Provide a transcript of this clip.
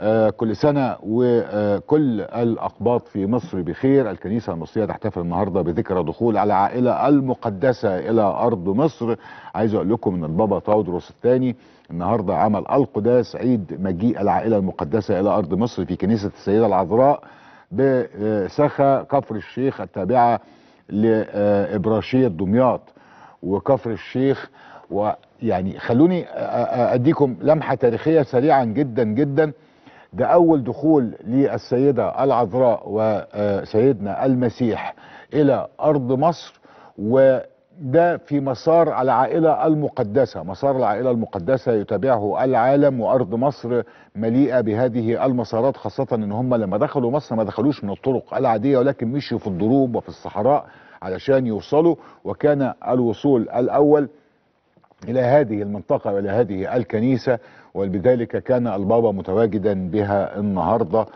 آه، كل سنة وكل الأقباط في مصر بخير الكنيسة المصرية تحتفل النهاردة بذكرى دخول على عائلة المقدسة إلى أرض مصر عايز أقول لكم أن البابا تاودروس الثاني النهاردة عمل القداس عيد مجيء العائلة المقدسة إلى أرض مصر في كنيسة السيدة العذراء بسخة كفر الشيخ التابعة لإبراشية دمياط وكفر الشيخ ويعني خلوني أديكم لمحة تاريخية سريعا جدا جدا ده أول دخول للسيدة العذراء وسيدنا المسيح إلى أرض مصر وده في مسار على العائلة المقدسة مسار العائلة المقدسة يتابعه العالم وأرض مصر مليئة بهذه المسارات خاصة إن هم لما دخلوا مصر ما دخلوش من الطرق العادية ولكن مشوا في الضروب وفي الصحراء علشان يوصلوا وكان الوصول الأول إلى هذه المنطقة وإلى هذه الكنيسة وبذلك كان البابا متواجدا بها النهاردة